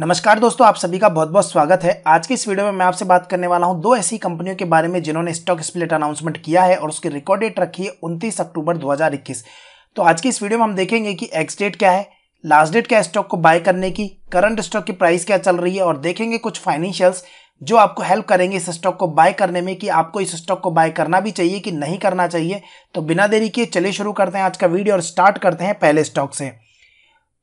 नमस्कार दोस्तों आप सभी का बहुत बहुत स्वागत है आज की इस वीडियो में मैं आपसे बात करने वाला हूं दो ऐसी कंपनियों के बारे में जिन्होंने स्टॉक स्प्लिट अनाउंसमेंट किया है और उसकी रिकॉर्ड डेट रखी है उनतीस अक्टूबर 2021 तो आज की इस वीडियो में हम देखेंगे कि एक्स डेट क्या है लास्ट डेट क्या स्टॉक को बाय करने की करंट स्टॉक की प्राइस क्या चल रही है और देखेंगे कुछ फाइनेंशियल्स जो आपको हेल्प करेंगे इस स्टॉक को बाय करने में कि आपको इस स्टॉक को बाय करना भी चाहिए कि नहीं करना चाहिए तो बिना देरी के चले शुरू करते हैं आज का वीडियो और स्टार्ट करते हैं पहले स्टॉक से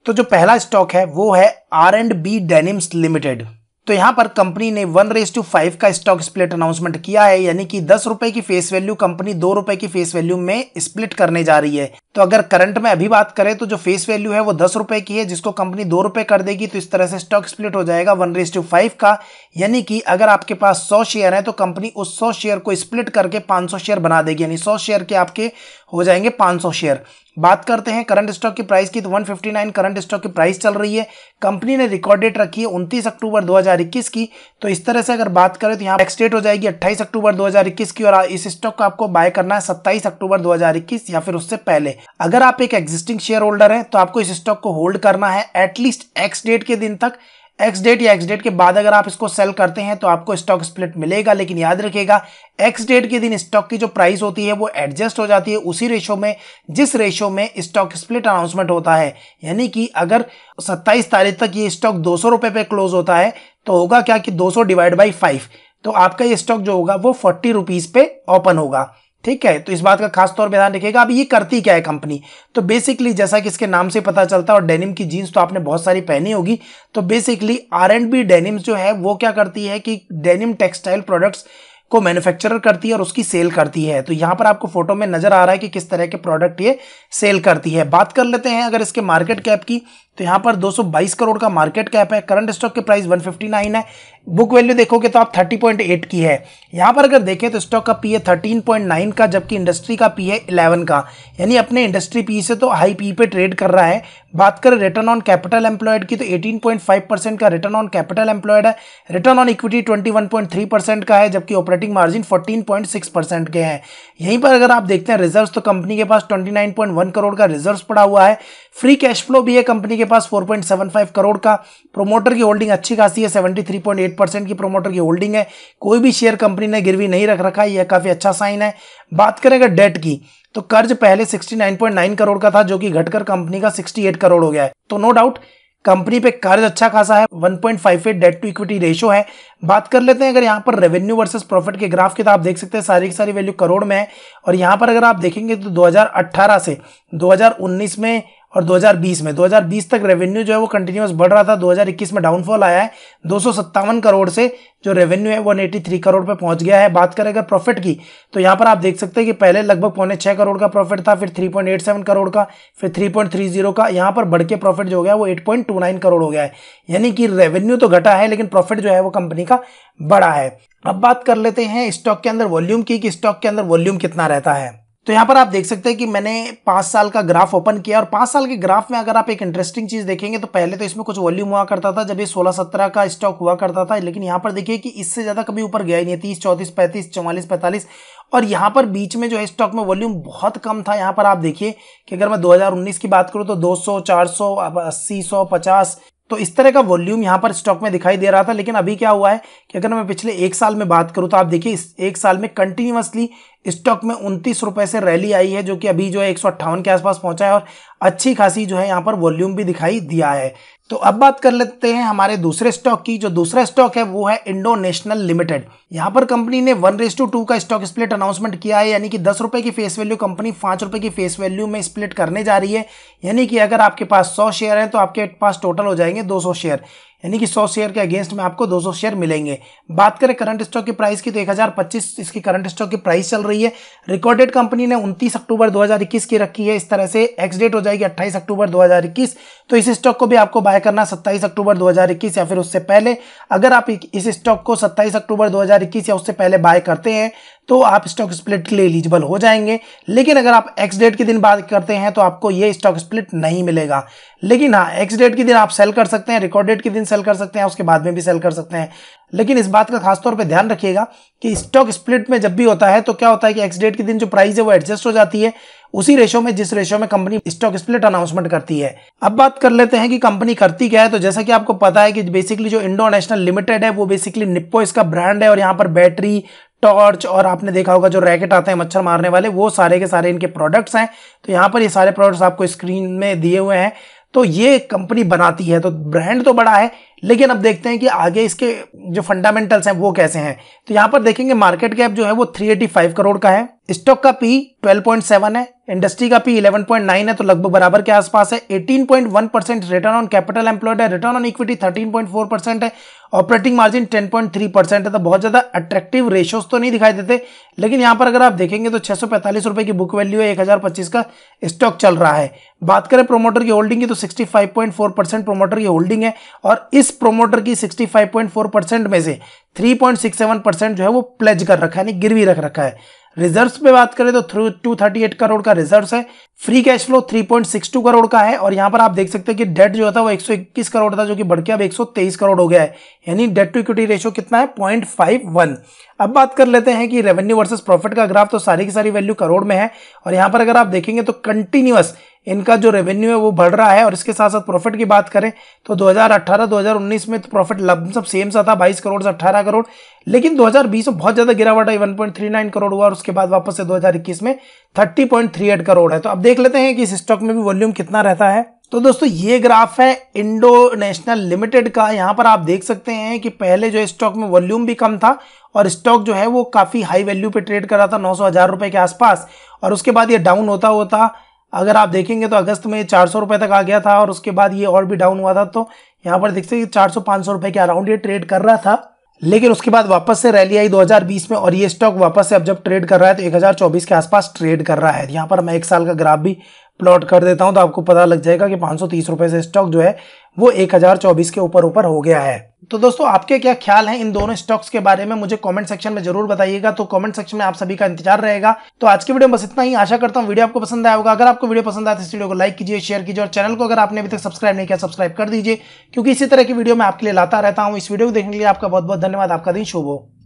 तो जो पहला स्टॉक है वो है R and B Denims Limited तो यहां पर कंपनी ने वन रेस टू फाइव का स्टॉक स्प्लिट अनाउंसमेंट किया है यानी कि दस रुपए की फेस वैल्यू कंपनी दो रुपए की फेस वैल्यू में स्प्लिट करने जा रही है तो अगर करंट में अभी बात करें तो जो फेस वैल्यू है वो दस रुपए की है जिसको कंपनी दो रुपए कर देगी तो इस तरह से स्टॉक स्प्लिट हो जाएगा वन रेस टू फाइव का यानी कि अगर आपके पास सौ शेयर है तो कंपनी उस सौ शेयर को स्प्लिट करके पाँच सौ शेयर बना देगी यानी सौ शेयर के आपके हो जाएंगे पाँच सौ शेयर बात करते हैं करंट स्टॉक की प्राइस की तो नाइन करंट स्टॉक की प्राइस चल रही है कंपनी ने रिकॉर्ड डेट रखी है उनतीस अक्टूबर इक्कीस की तो इस तरह से अगर बात करें तो यहाँ नेक्स्ट डेट हो जाएगी अट्ठाईस अक्टूबर इक्कीस की और इस स्टॉक को आपको बाय करना है सत्ताईस अक्टूबर इक्कीस या फिर उससे पहले अगर आप एक एग्जिस्टिंग शेयर होल्डर हैं तो आपको इस स्टॉक को होल्ड करना है एटलीस्ट एक्स डेट के दिन तक एक्स डेट या एक्स डेट के बाद अगर आप इसको सेल करते हैं तो आपको स्टॉक स्प्लिट मिलेगा लेकिन याद रखिएगा एक्स डेट के दिन स्टॉक की जो प्राइस होती है वो एडजस्ट हो जाती है उसी रेशो में जिस रेशो में स्टॉक स्प्लिट अनाउंसमेंट होता है यानी कि अगर 27 तारीख तक ये स्टॉक दो सौ पे क्लोज होता है तो होगा क्या कि 200 डिवाइड बाई फाइव तो आपका ये स्टॉक जो होगा वो फोर्टी रुपीज पे ओपन होगा ठीक है तो इस बात का खास तौर पर ध्यान रखिएगा अब ये करती क्या है कंपनी तो बेसिकली जैसा कि इसके नाम से पता चलता है और डेनिम की जीन्स तो आपने बहुत सारी पहनी होगी तो basically R and B Denims जो है वो क्या करती है कि डेनिम टेक्सटाइल प्रोडक्ट्स को मैन्युफैक्चरर करती है और उसकी सेल करती है तो यहाँ पर आपको फोटो में नजर आ रहा है कि किस तरह के प्रोडक्ट ये सेल करती है बात कर लेते हैं अगर इसके मार्केट कैप की तो यहाँ पर 222 करोड़ का मार्केट कैप है करंट स्टॉक के प्राइस 159 है बुक वैल्यू देखोगे तो आप 30.8 की है यहाँ पर अगर देखें तो स्टॉक का पी है 13.9 का जबकि इंडस्ट्री का पी है 11 का यानी अपने इंडस्ट्री पी से तो हाई पी पे ट्रेड कर रहा है बात करें रिटर्न ऑन कैपिटल एम्प्लॉयड की तो 18.5 परसेंट का रिटर्न ऑन कैपिटल एम्प्लॉयड है रिटर्न ऑन इक्विटी 21.3 परसेंट का है जबकि ऑपरेटिंग मार्जिन 14.6 परसेंट के हैं यहीं पर अगर आप देखते हैं रिजर्व्स तो कंपनी के पास 29.1 करोड़ का रिजर्व्स पड़ा हुआ है फ्री कैश फ्लो भी है कंपनी के पास 4.75 करोड़ का प्रोमोटर की होल्डिंग अच्छी खासी है 73.8 परसेंट की प्रोमोटर की होल्डिंग है कोई भी शेयर कंपनी ने गिरवी नहीं रख रखा है यह काफ़ी अच्छा साइन है बात करें अगर डेट की तो कर्ज पहले 69.9 करोड़ का था जो कि घटकर कंपनी का 68 करोड़ हो गया है तो नो डाउट कंपनी पे कर्ज अच्छा खासा है 1.58 डेट टू इक्विटी रेशो है बात कर लेते हैं अगर यहाँ पर रेवेन्यू वर्सेस प्रॉफिट के ग्राफ के तो आप देख सकते हैं सारी की सारी वैल्यू करोड़ में है और यहाँ पर अगर आप देखेंगे तो 2018 से 2019 में और 2020 में 2020 तक रेवेन्यू जो है वो कंटिन्यूस बढ़ रहा था 2021 में डाउनफॉल आया है दो करोड़ से जो रेवेन्यू है वो थ्री करोड़ पे पहुंच गया है बात करें अगर प्रॉफिट की तो यहाँ पर आप देख सकते हैं कि पहले लगभग पौने छः करोड़ का प्रॉफिट था फिर 3.87 करोड़ का फिर 3.30 का यहाँ पर बढ़ के प्रॉफिट जो हो गया वो 8.29 करोड़ हो गया है यानी कि रेवेन्यू तो घटा है लेकिन प्रॉफिट जो है वो कंपनी का बढ़ा है अब बात कर लेते हैं स्टॉक के अंदर वॉल्यूम की कि स्टॉक के अंदर वॉल्यूम कितना रहता है तो यहाँ पर आप देख सकते हैं कि मैंने पांच साल का ग्राफ ओपन किया और पांच साल के ग्राफ में अगर आप एक इंटरेस्टिंग चीज़ देखेंगे तो पहले तो इसमें कुछ वॉल्यूम हुआ करता था जब ये सोलह सत्रह का स्टॉक हुआ करता था लेकिन यहाँ पर देखिए कि इससे ज़्यादा कभी ऊपर गया ही नहीं तीस चौतीस पैंतीस चौवालीस पैंतालीस और यहाँ पर बीच में जो है स्टॉक में वॉल्यूम बहुत कम था यहाँ पर आप देखिए कि अगर मैं 2019 की बात करूँ तो 200 400 80 सौ 50 तो इस तरह का वॉल्यूम यहाँ पर स्टॉक में दिखाई दे रहा था लेकिन अभी क्या हुआ है कि अगर मैं पिछले एक साल में बात करूँ तो आप देखिए इस एक साल में कंटिन्यूसली स्टॉक में उनतीस रुपए से रैली आई है जो कि अभी जो है एक के आसपास पहुंचा है और अच्छी खासी जो है यहाँ पर वॉल्यूम भी दिखाई दिया है तो अब बात कर लेते हैं हमारे दूसरे स्टॉक की जो दूसरा स्टॉक है वो है इंडो नेशनल लिमिटेड यहाँ पर कंपनी ने वन रेस टू टू का स्टॉक स्प्लिट अनाउंसमेंट किया है यानी कि दस रुपए की फेस वैल्यू कंपनी पांच रुपए की फेस वैल्यू में स्प्लिट करने जा रही है यानी कि अगर आपके पास सौ शेयर है तो आपके पास टोटल हो जाएंगे दो शेयर यानी कि 100 शेयर के अगेंस्ट में आपको 200 शेयर मिलेंगे बात करें करंट स्टॉक की प्राइस की तो 1025 इसकी करंट स्टॉक की प्राइस चल रही है रिकॉर्डेड कंपनी ने 29 अक्टूबर 2021 की रखी है इस तरह से एक्स डेट हो जाएगी 28 अक्टूबर 2021 तो इस स्टॉक को भी आपको बाय करना सत्ताईस अक्टूबर दो या फिर उससे पहले अगर आप इस स्टॉक को सत्ताईस अक्टूबर दो या उससे पहले बाय करते हैं तो आप स्टॉक स्प्लिट के लिए एलिजिबल हो जाएंगे लेकिन अगर आप एक्स डेट के दिन बात करते हैं तो आपको ये स्टॉक स्प्लिट नहीं मिलेगा लेकिन हाँ एक्स डेट के दिन आप सेल कर सकते हैं रिकॉर्ड डेट के दिन सेल कर सकते हैं उसके बाद में भी सेल कर सकते हैं लेकिन इस बात का खासतौर पर ध्यान रखिएगा कि स्टॉक स्प्लिट में जब भी होता है तो क्या होता है कि एक्स डेट के दिन जो प्राइस है वो एडजस्ट हो जाती है उसी रेशो में जिस रेशो में कंपनी स्टॉक स्प्लिट अनाउंसमेंट करती है अब बात कर लेते हैं कि कंपनी करती क्या है तो जैसा कि आपको पता है कि बेसिकली जो इंडो नेशनल लिमिटेड है वो बेसिकली निप्पो इसका ब्रांड है और यहाँ पर बैटरी टॉर्च और आपने देखा होगा जो रैकेट आते हैं मच्छर मारने वाले वो सारे के सारे इनके प्रोडक्ट्स हैं तो यहाँ पर ये सारे प्रोडक्ट्स आपको स्क्रीन में दिए हुए हैं तो ये कंपनी बनाती है तो ब्रांड तो बड़ा है लेकिन अब देखते हैं कि आगे इसके जो फंडामेंटल्स हैं वो कैसे हैं तो यहाँ पर देखेंगे मार्केट कैप जो है वो 385 करोड़ का है स्टॉक का पी 12.7 है इंडस्ट्री का पी 11.9 है तो लगभग बराबर के आसपास है 18.1 percent return on capital employed है रिटर्न ऑन इक्विटी 13.4 परसेंट है ऑपरेटिंग मार्जिन 10.3 परसेंट है तो बहुत ज़्यादा अट्रैक्टिव रेशियोज तो नहीं दिखाई देते लेकिन यहाँ पर अगर आप देखेंगे तो छह रुपए की बुक वैल्यू है एक का स्टॉक चल रहा है बात करें प्रोमोटर की होल्डिंग की तो सिक्सटी परसेंट प्रोमोटर की होल्डिंग है और इस प्रोमोटर की 65.4 परसेंट में से 3.67 परसेंट जो है वो प्लेज कर रखा है यानी गिरवी रख रखा है रिजर्व्स पे बात करें तो थ्रू टू थर्टी एट करोड़ का रिजर्व्स है free cash flow three point six two crore का है और यहाँ पर आप देख सकते हैं कि डेट जो था वो एक सौ इक्कीस करोड़ था जो कि बढ़ के अब एक सौ तेईस करोड़ हो गया है यानी डेट टू इक्विटी रेशियो कितना है पॉइंट फाइव वन अब बात कर लेते हैं कि रेवेन्यू वर्सेस प्रॉफिट का ग्राफ तो सारी की सारी वैल्यू करोड़ में है और यहाँ पर अगर आप देखेंगे तो कंटिन्यूस इनका जो रेवेन्यू है वो बढ़ रहा है और इसके साथ साथ प्रॉफिट की बात करें तो 2018-2019 में तो प्रॉफिट सब सेम सा था 22 करोड़ से 18 करोड़ लेकिन 2020 में बहुत ज़्यादा गिरावट आई 1.39 करोड़ हुआ और उसके बाद वापस से 2021 में 30.38 करोड़ है तो अब देख लेते हैं कि इस स्टॉक में भी वॉल्यूम कितना रहता है तो दोस्तों ये ग्राफ है इंडो नेशनल लिमिटेड का यहाँ पर आप देख सकते हैं कि पहले जो स्टॉक में वॉल्यूम भी कम था और स्टॉक जो है वो काफ़ी हाई वैल्यू पे ट्रेड कर रहा था नौ सौ हज़ार रुपए के आसपास और उसके बाद ये डाउन होता होता अगर आप देखेंगे तो अगस्त में चार सौ रुपये तक आ गया था और उसके बाद ये और भी डाउन हुआ था तो यहाँ पर हैं कि चार सौ पाँच सौ रुपये के अराउंड ये ट्रेड कर रहा था लेकिन उसके बाद वापस से रैली आई 2020 में और ये स्टॉक वापस से अब जब ट्रेड कर रहा है तो 1024 के आसपास ट्रेड कर रहा है यहाँ पर मैं एक साल का ग्राफ भी प्लॉट कर देता हूं तो आपको पता लग जाएगा कि पाँच रुपए से स्टॉक जो है वो 1024 के ऊपर ऊपर हो गया है तो दोस्तों आपके क्या ख्याल हैं इन दोनों स्टॉक्स के बारे में मुझे कमेंट सेक्शन में जरूर बताइएगा तो कमेंट सेक्शन में आप सभी का इंतजार रहेगा तो आज की वीडियो में बस इतना ही आशा करता हूं वीडियो आपको पसंद आया होगा अगर आपको वीडियो पसंद आया तो इस वीडियो को लाइक कीजिए शेयर कीजिए और चैनल को अगर आपने अभी तक सब्सक्राइब नहीं किया सब्सक्राइब कर दीजिए क्योंकि इसी तरह की वीडियो मैं आपके लिए लाता रहता हूँ इस वीडियो को देखने के लिए आपका बहुत बहुत धन्यवाद आपका दिन शुभ हो